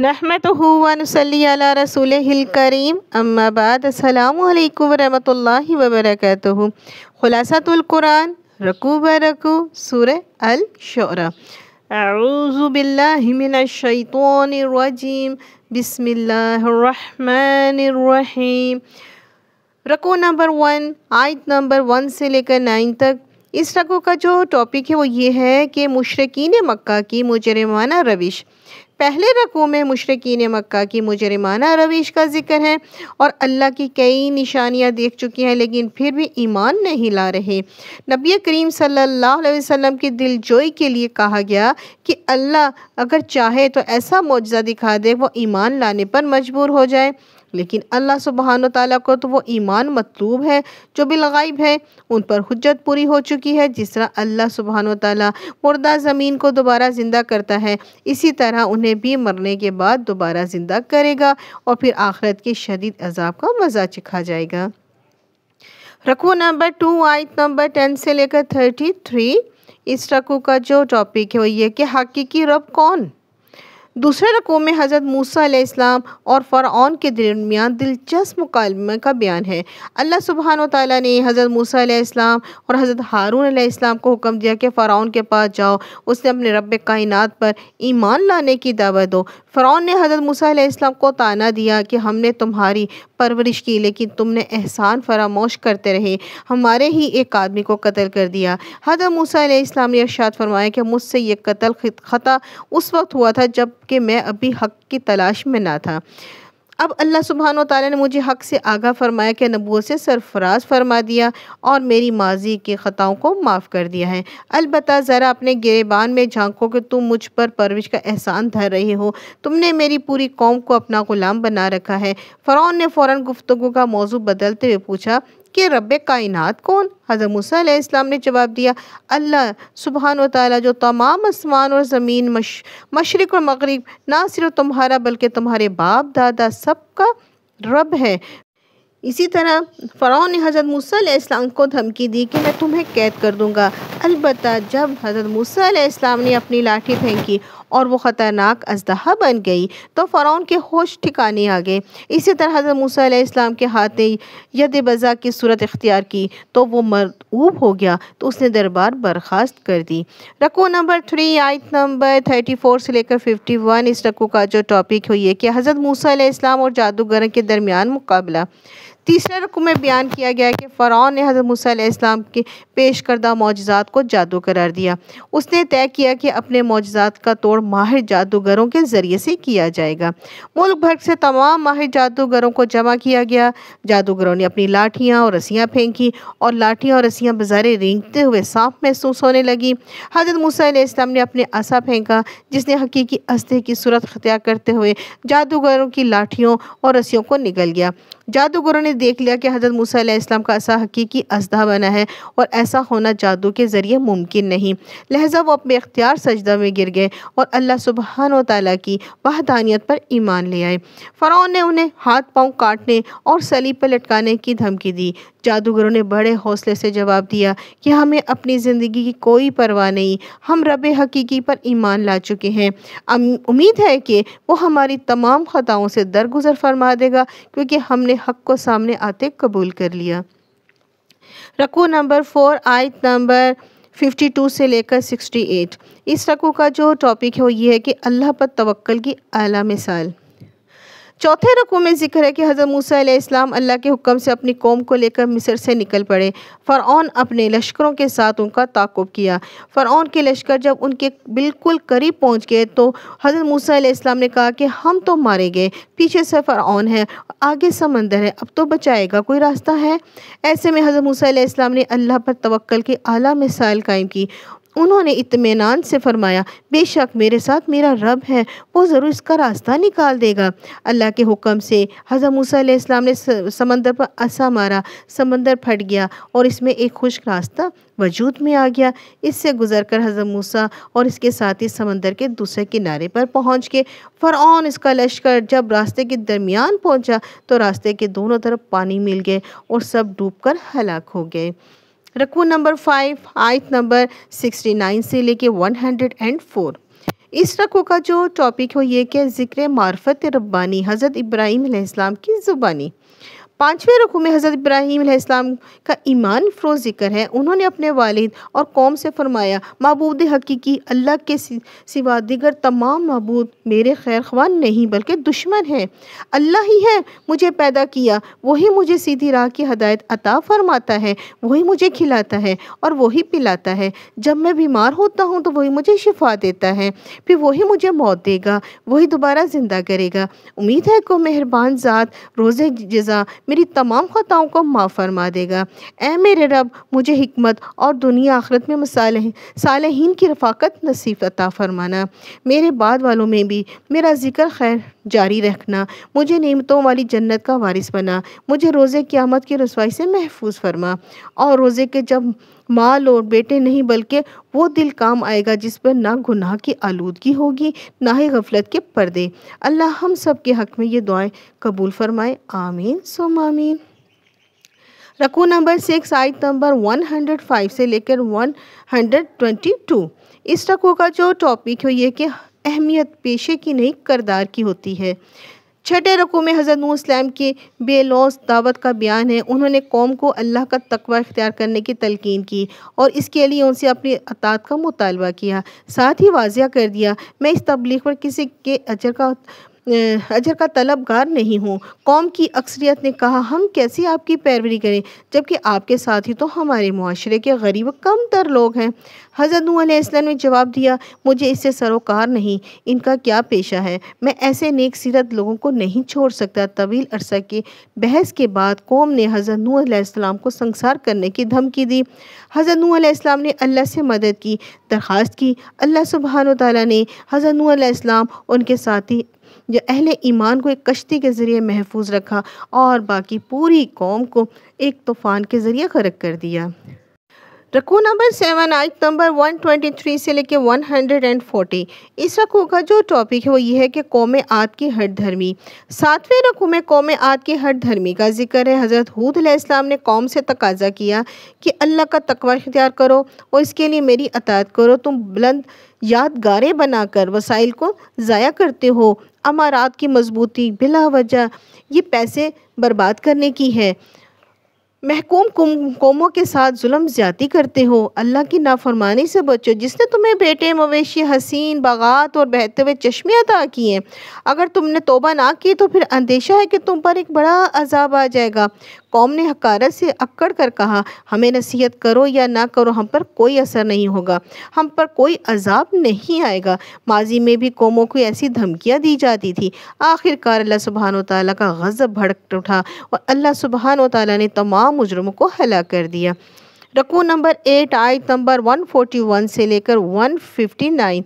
नहमत वनसली रसूल करीम अम्माबाद असलकम वरहमल वबरक ख़ुलासतुल्कुरान रकू बरकू सुर अल शरा अज़ुबिल्लाशैतरजीम रको नंबर वन आयत नंबर वन से लेकर नाइन तक इस रको का जो टॉपिक है वो ये है कि मशरकिन मक्का की मुजरमाना रविश पहले रकों में मुशरकिन मक्का की मुजरमाना रवीश का जिक्र है और अल्लाह की कई निशानियाँ देख चुकी हैं लेकिन फिर भी ईमान नहीं ला रहे नबी करीम सल्ला वसम की दिलजोई के लिए कहा गया कि अल्लाह अगर चाहे तो ऐसा मुआवजा दिखा दे वो ईमान लाने पर मजबूर हो जाए लेकिन अल्लाह सुबहान ताली को तो वो ईमान मतलूब है जो बिलगाइब है उन पर हजत पूरी हो चुकी है जिस तरह अल्लाह सुबहान ताली मुर्दा ज़मीन को दोबारा ज़िंदा करता है इसी तरह उन्हें भी मरने के बाद दोबारा ज़िंदा करेगा और फिर आखरत के शदीद अजाब का मज़ा चखा जाएगा रकू नंबर टू आयत नंबर टेन से लेकर थर्टी थ्री इस रकू का जो टॉपिक है वो ये कि हकीकी रब कौन दूसरे रकू में हज़रत मूसा इस्लाम और फ़रऔन के दरमियान दिलचस्प मुकालमे का बयान है अल्लाह सुबहान ताली ने हज़रत मूसा इस्लाम और हज़रत हारून आलाम को हुक्म दिया कि फ़रौन के पास जाओ उसने अपने रब कायनत पर ईमान लाने की दावत दो फ़रौन ने हज़रत मूसा इस्लाम को ताना दिया कि हमने तुम्हारी परवरिश की लेकिन तुमने एहसान फरामोश करते रहे हमारे ही एक आदमी को कत्ल कर दिया हज़रत मूसा इस्लाम ने अर्शात फरमाया कि मुझसे ये कत्ल ख़ता उस वक्त हुआ था जब जबकि मैं अभी हक की तलाश में ना था अब अल्लाह सुबहान तै ने मुझे हक से आगा फरमाया कि नबू से सरफराज फरमा दिया और मेरी माजी के ख़ताओं को माफ़ कर दिया है अलबत् ज़रा अपने गिरबान में झांको कि तुम मुझ पर परविश का एहसान धर रहे हो तुमने मेरी पूरी कौम को अपना ग़ुलाम बना रखा है फ़रौन ने फ़ौर गुफ्तु का मौजू बदलते हुए पूछा कि रब कायनात कौन हज़र मूसम ने जवाब दिया अल्लाह सुबहान ताली जो तमाम आसमान और ज़मीन मश मशरक़ और मगरब ना सिर्फ तुम्हारा बल्कि तुम्हारे बाप दादा सब का रब है इसी तरह फ़रौन ने हज़रत मूसम को धमकी दी कि मैं तुम्हें कैद कर दूंगा अलबत् जब हज़रत मूसम ने अपनी लाठी फेंकी और वो ख़तरनाक अजदहा बन गई तो फ़रौन के होश ठिकाने आ गए इसी तरह हज़रत मूसा इस्लाम के हाथ ने यद बज़ा की सूरत इख्तियार की तो वो मरऊब हो गया तो उसने दरबार बर्खास्त कर दी रकू नंबर थ्री आयत नंबर थर्टी फोर से लेकर फिफ्टी वन इस रकू का जो टॉपिक हुई है कि हज़रत मूसा इस्लाम और जादूगर के दरमियान मुकाबला तीसरे रुक में बयान किया गया है कि फ़रौन ने हज़रत मूसा इस्लाम के पेश करदा मुआजात को जादू करार दिया उसने तय किया कि अपने मुआजात का तोड़ माहिर जादूगरों के ज़रिए से किया जाएगा मुल्क भर से तमाम माहिर जादूगरों को जमा किया गया जादूगरों ने अपनी लाठियाँ और रस्सियाँ फेंकी और लाठियाँ और रस्सियाँ बाजारे रेंगते हुए सांप महसूस होने लगी हज़रत मूसा ने अपने असा फेंका जिसने हकीकी अस्ते की सूरत अख्तियार करते हुए जादूगरों की लाठियों और रस्सी को निकल गया जादूगरों ने देख लिया कि हज़रत मूसा इस्लाम का ऐसा हकीकी असदा बना है और ऐसा होना जादू के ज़रिए मुमकिन नहीं लहजा वो अपने अख्तियार सजदा में गिर गए और अल्लाह सुबहान तला की वहदानियत पर ईमान ले आए फ़रौन ने उन्हें हाथ पाँव काटने और सलीब पर लटकाने की धमकी दी जादूगरों ने बड़े हौसले से जवाब दिया कि हमें अपनी ज़िंदगी की कोई परवाह नहीं हम रब हकीकी पर ईमान ला चुके हैं उम्मीद है कि वो हमारी तमाम ख़ताओं से दरगुजर फरमा देगा क्योंकि हमने अपने हक को सामने आते कबूल कर लिया रकू नंबर फोर आयत नंबर 52 से लेकर 68 इस रकू का जो टॉपिक है वो ये है कि अल्लाह पर तवक्ल की अला मिसाल चौथे रकू में जिक्र है कि हज़रत मूसा इस्लाम अल्लाह के हुक्म से अपनी कौम को लेकर मिस्र से निकल पड़े फ़रौन अपने लश्करों के साथ उनका ताकुब किया फ़रौन के लश्कर जब उनके बिल्कुल करीब पहुँच गए तो हज़रत मूसा इस्लाम ने कहा कि हम तो मारे गए पीछे से फ़रौन है आगे समंदर है अब तो बचाएगा कोई रास्ता है ऐसे में हज़रत मूसा इस्लाम ने अल्लाह पर तवक्ल की अली मिसाइल कायम की उन्होंने इतमान से फरमाया बेशक मेरे साथ मेरा रब है वो ज़रूर इसका रास्ता निकाल देगा अल्लाह के हुक्म से हजम मूसा इस्लाम ने समंदर पर असा मारा समंदर फट गया और इसमें एक खुश्क रास्ता वजूद में आ गया इससे गुजर कर हजम मूसा और इसके साथ ही समंदर के दूसरे किनारे पर पहुँच के फ़रौन इसका लश्कर जब रास्ते के दरमियान पहुँचा तो रास्ते के दोनों तरफ पानी मिल गए और सब डूब कर हलाक हो गए रकून नंबर फाइव आयत नंबर सिक्सटी नाइन से लेके वन हंड्रेड एंड फोर इस रकू का जो टॉपिक हो ये कि ज़िक्र मार्फत रब्बानी हज़रत इब्राहिम की ज़ुबानी पाँचवें रुख में हज़रत इब्राहिम इस्लाम का ईमान फ्रोज जिक्र है उन्होंने अपने वालिद और कौम से फरमाया मबूद हकीकी अल्लाह के सिवा दिगर तमाम महबूद मेरे खैर ख्वान नहीं बल्कि दुश्मन हैं अल्लाह ही है मुझे पैदा किया वही मुझे सीधी राह की हदायत अता फरमाता है वही मुझे खिलाता है और वही पिलाता है जब मैं बीमार होता हूँ तो वही मुझे शिफा देता है फिर वही मुझे मौत देगा वही दोबारा ज़िंदा करेगा उम्मीद है को मेहरबान ज़ात रोज़ जजा मेरी तमाम ख़ताओं को माफ़ फरमा देगा ए मेरे रब मुझे हमत और दुनिया आखरत में मसालह सालहीन की रफाकत नसीब अता फरमाना मेरे बाद वालों में भी मेरा ज़िक्र खैर जारी रखना मुझे नेमतों वाली जन्नत का वारिस बना मुझे रोज़े क़्यामत की रसवाई से महफूज फरमा और रोज़े के जब माल और बेटे नहीं बल्कि वो दिल काम आएगा जिस पर ना गुनाह की आलूदगी होगी ना ही गफलत के पर्दे अल्लाह हम सब के हक़ में ये दुआएं कबूल फरमाए आमीन सो आमीन रकू नंबर सिक्स आयत नंबर 105 से लेकर 122 इस रकू का जो टॉपिक है ये कि अहमियत पेशे की नहीं करदार की होती है छठे रकू में हज़रत नू इस्लाम की बेलौस दावत का बयान है उन्होंने कौम को अल्लाह का तकवा इख्तियार करने की तलकिन की और इसके लिए उनसे अपनी अतात का मुतालबा किया साथ ही वाजिया कर दिया मैं इस तबलीग पर किसी के अजर का अजर का तलबगार नहीं हूँ कौम की अक्सरियत ने कहा हम कैसे आपकी पैरवरी करें जबकि आपके साथ ही तो हमारे माशरे के गरीब कम तर लोग हैं हज़रत नूसम ने जवाब दिया मुझे इससे सरोकार नहीं इनका क्या पेशा है मैं ऐसे नेक सीरत लोगों को नहीं छोड़ सकता तवील अरसा के बहस के बाद कौम ने हज़रत नूसम को संसार करने की धमकी दी हज़रत नूसम ने अल्लाह से मदद की दरख्वास्त की अल्लाह सुबहान तला ने हज़रत नूसम उनके साथी जो अहल ईमान को एक कश्ती के ज़रिए महफूज रखा और बाकी पूरी कौम को एक तूफ़ान के ज़रिए खरक कर दिया रकू नंबर सेवन आज नंबर 123 से लेके 140 इस रकू का जो टॉपिक है वो ये है कि कौम आद की हट धर्मी सातवें रकू में कौम आद की हट धर्मी का जिक्र है हज़रत हूद इस्लाम ने कौम से तकाजा किया कि अल्लाह का तकवा इख्तियार करो और इसके लिए मेरी अतात करो तुम बुलंद यादगारें बनाकर वसाइल को ज़ाया करते हो अमारात की मजबूती बिला वजह ये पैसे बर्बाद करने की है महकूम कौमों के साथ जुल्म ज़्यादी करते हो अल्लाह की नाफरमानी से बचो जिसने तुम्हें बेटे मवेशी हसीन बागात और बहते हुए चश्मे अदा किए अगर तुमने तोबा ना की तो फिर अंदेशा है कि तुम पर एक बड़ा अजाब आ जाएगा कौम ने हकारत से अक्कड़ कर कहा हमें नसीहत करो या ना करो हम पर कोई असर नहीं होगा हम पर कोई अजाब नहीं आएगा माजी में भी कौमों को ऐसी धमकियाँ दी जाती थी आखिरकार अल्लाह सुबहान तला का गज़ब भड़क उठा और अल्लाह सुबहान ने तमाम मुजरमों को हला कर दिया रकू नंबर एट आयत नंबर 141 से लेकर 159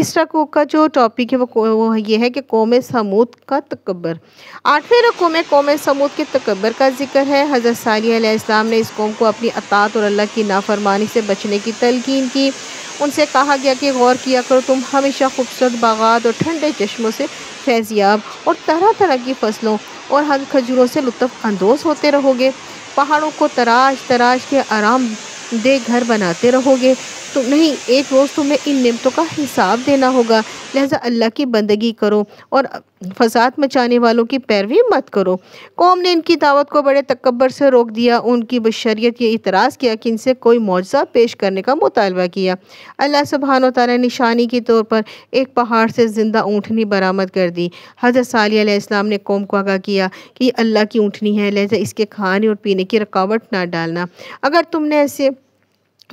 इस रकू का जो टॉपिक है वो, वो ये है कि कौम समूद का तकबर आठवें रकू में कौम समूद के तकबर का जिक्र है हज़रत सालीम ने इस कौम को अपनी अतात और अल्लाह की नाफरमानी से बचने की तलकिन की उनसे कहा गया कि गौर किया करो तुम हमेशा खूबसूरत बागात और ठंडे चश्मों से फैज़ियाब और तरह तरह की फसलों और हर खजूरों से अंदोज़ होते रहोगे पहाड़ों को तराश तराश के आराम दे घर बनाते रहोगे तो नहीं एक रोज़ तुम्हें इन नमतों का हिसाब देना होगा लिहाजा अल्लाह की बंदगी करो और फसाद मचाने वालों की पैरवी मत करो कौम ने इनकी दावत को बड़े तकबर से रोक दिया उनकी बशरीत ये इतराज़ किया कि इनसे कोई मुआवजा पेश करने का मुतालबा किया अल्लाह सुबहान ताली निशानी के तौर पर एक पहाड़ से ज़िंदा ऊँटनी बरामद कर दी हज़रत साली ने कौम को आगा किया कि अल्लाह की ऊँटनी है लिहाजा इसके खाने और पीने की रकावट ना डालना अगर तुमने ऐसे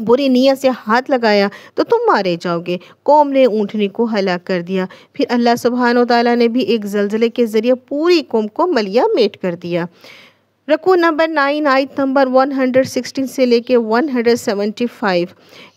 बुरी नीयत से हाथ लगाया तो तुम मारे जाओगे कौम ने ऊँटनी को हला कर दिया फिर अल्लाह सुबहान तला ने भी एक जलजले के ज़रिए पूरी कौम को मलिया मेट कर दिया रकू नंबर नाइन आयत नंबर 116 से लेके 175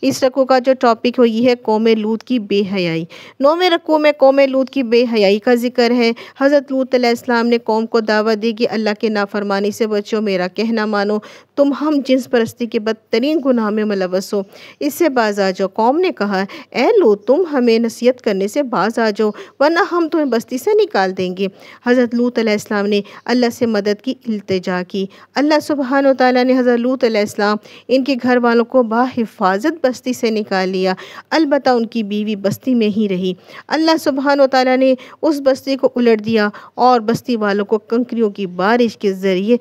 इस रकू का जो टॉपिक हो ये है कौम लूत की बेहयाई नौवे रकू में कौम लूत की बेहयाई का जिक्र है हज़रत लूत ने कौम को दावा दी कि अल्लाह के नाफरमानी से बचो मेरा कहना मानो तुम हम जिन्स परस्ती के बदतरीन गुनाह में मुलवस हो इससे बाज आ जाओ कौम ने कहा ए लो तुम हमें नसीहत करने से बाज आ जाओ वरना हम तुम्हें बस्ती से निकाल देंगे हज़रत लूत इस्लाम ने अल्लाह से मदद की अल्तजा की अल्लाह सुबहान ताली ने हज़रत लूत इस्लाम इनके घर वालों को बाहिफाजत बस्ती से निकाल लिया अलबत् उनकी बीवी बस्ती में ही रही अल्लाह सुबहान ताली ने उस बस्ती को उलट दिया और बस्ती वालों को कंकरियों की बारिश के ज़रिए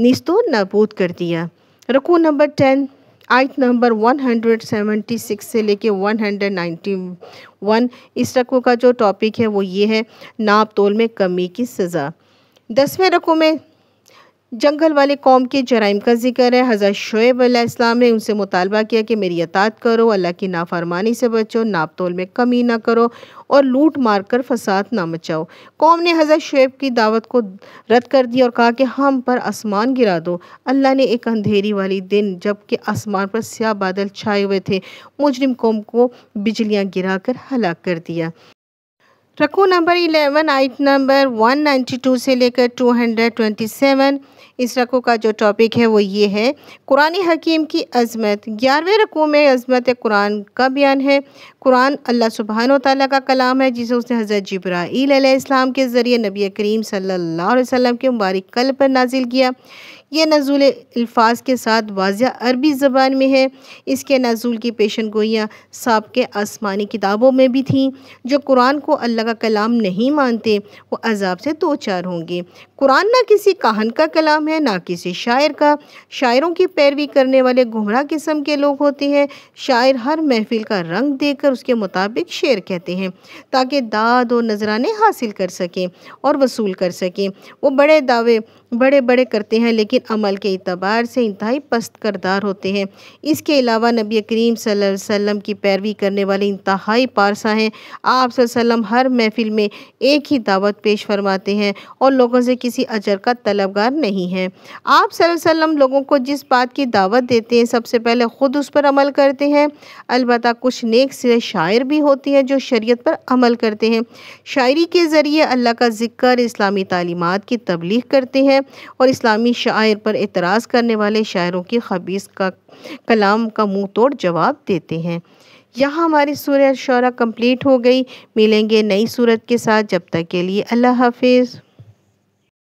निस्तो नबूद कर दिया रकू नंबर टेन आयत नंबर 176 से लेके 191 इस रकू का जो टॉपिक है वो ये है नाप तोल में कमी की सज़ा दसवें रकू में जंगल वाले कौम के जराइम का जिक्र है हज़रत शुएब इस्लाम ने उनसे मुतालबा किया कि मेरी अतात करो अल्लाह की नाफरमानी से बचो नापतोल में कमी ना करो और लूट मार कर फसाद ना मचाओ कौम ने हज़रत शुएब की दावत को रद्द कर दिया और कहा कि हम पर आसमान गिरा दो अल्लाह ने एक अंधेरी वाली दिन जबकि आसमान पर स्याह बादल छाए हुए थे मुजरिम कौम को बिजलियाँ गिरा कर हलाक कर दिया रकू नंबर इलेवन आइट नंबर वन टू से लेकर टू हंड्रेड ट्वेंटी सेवन इस रकू का जो टॉपिक है वो ये है कुरानी हकीम की अजमत ग्यारहवें रकू में अजमत कुरान का बयान है कुरान अल्लाह सुबहान ताली का कलाम है जिसे उसने हज़रत जब्राईल इस्लाम के ज़रिए नबी करीम सल्लल्लाहु अलैहि वसल्लम के मुबारक कल पर नाजिल किया यह नजूल अल्फाज के साथ वाजिया अरबी ज़बान में है इसके नजूल की पेशन गोइयाँ सबके आसमानी किताबों में भी थीं जो कुरान को अल्लाह का कलाम नहीं मानते वो अजाब से दो चार होंगे कुरान ना किसी कहान का कलाम है ना किसी शायर का शायरों की पैरवी करने वाले गुमराह किस्म के लोग होते हैं शायर हर महफिल का रंग देकर उसके मुताबिक शेर कहते हैं ताकि दाद और नजराने हासिल कर सकें और वसूल कर सकें वो बड़े दावे बड़े बड़े करते हैं लेकिन अमल के अतबार से इंतहाई पस्त करदार होते हैं इसके अलावा नबी करीम वसल्लम की पैरवी करने वाले इंतहाई पारसा हैं आप वसल्लम हर महफिल में एक ही दावत पेश फरमाते हैं और लोगों से किस किसी अजर का तलबगार नहीं है आप सल्लम लोगों को जिस बात की दावत देते हैं सबसे पहले ख़ुद उस पर अमल करते हैं अलबत् कुछ नेक सिर शायर भी होते हैं जो शरीत पर अमल करते हैं शायरी के ज़रिए अल्लाह का जिक्र इस्लामी तलीमत की तबलीग करते हैं और इस्लामी शायर पर एतराज़ करने वाले शायरों की खबीस का कलाम का मुँह तोड़ जवाब देते हैं यहाँ हमारी सूर्य शरा कम्प्लीट हो गई मिलेंगे नई सूरत के साथ जब तक के लिए अल्लाह हाफिज़